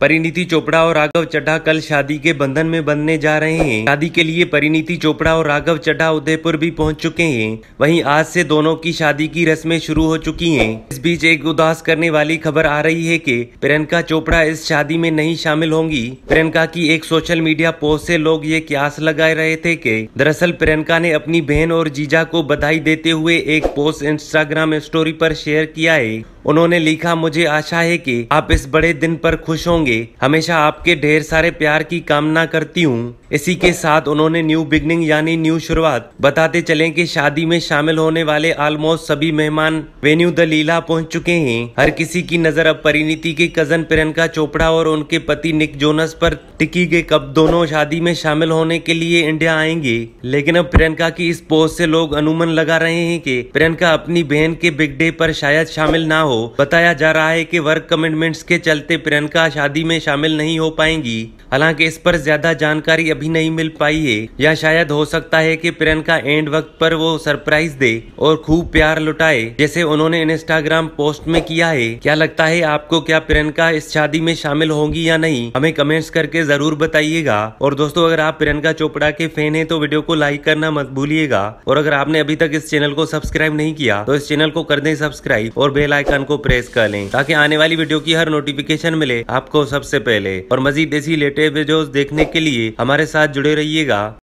परिणीति चोपड़ा और राघव चड्ढा कल शादी के बंधन में बंधने जा रहे हैं शादी के लिए परिणीति चोपड़ा और राघव चड्ढा उदयपुर भी पहुंच चुके हैं वहीं आज से दोनों की शादी की रस्में शुरू हो चुकी हैं। इस बीच एक उदास करने वाली खबर आ रही है कि प्रियंका चोपड़ा इस शादी में नहीं शामिल होंगी प्रियंका की एक सोशल मीडिया पोस्ट ऐसी लोग ये क्यास लगाए रहे थे की दरअसल प्रियंका ने अपनी बहन और जीजा को बधाई देते हुए एक पोस्ट इंस्टाग्राम स्टोरी पर शेयर किया है उन्होंने लिखा मुझे आशा है कि आप इस बड़े दिन पर खुश होंगे हमेशा आपके ढेर सारे प्यार की कामना करती हूँ इसी के साथ उन्होंने न्यू बिगनिंग यानी न्यू शुरुआत बताते चले कि शादी में शामिल होने वाले ऑलमोस्ट सभी मेहमान वेन्यू द लीला पहुंच चुके हैं हर किसी की नजर अब परिणीति के कजन प्रियंका चोपड़ा और उनके पति निक जोनस पर टिकी के कब दोनों शादी में शामिल होने के लिए इंडिया आएंगे लेकिन अब प्रियंका की इस पोस्ट से लोग अनुमान लगा रहे हैं कि प्रियंका अपनी बहन के बिग डे पर शायद शामिल ना हो बताया जा रहा है कि वर्क कमिटमेंट्स के चलते प्रियंका शादी में शामिल नहीं हो पाएंगी हालांकि इस पर ज्यादा जानकारी अभी नहीं मिल पाई है या शायद हो सकता है कि प्रियंका एंड वक्त पर वो सरप्राइज दे और खूब प्यार लुटाए जैसे उन्होंने इंस्टाग्राम पोस्ट में किया है क्या लगता है आपको क्या प्रियंका इस शादी में शामिल होंगी या नहीं हमें कमेंट्स करके जरूर बताइएगा और दोस्तों अगर आप प्रियंका चोपड़ा के फैन है तो वीडियो को लाइक करना मत भूलिएगा और अगर आपने अभी तक इस चैनल को सब्सक्राइब नहीं किया तो इस चैनल को कर दे सब्सक्राइब और बेलाइकन बटन को प्रेस कर लें ताकि आने वाली वीडियो की हर नोटिफिकेशन मिले आपको सबसे पहले और मजीद ऐसी लेटेस्ट वीडियो देखने के लिए हमारे साथ जुड़े रहिएगा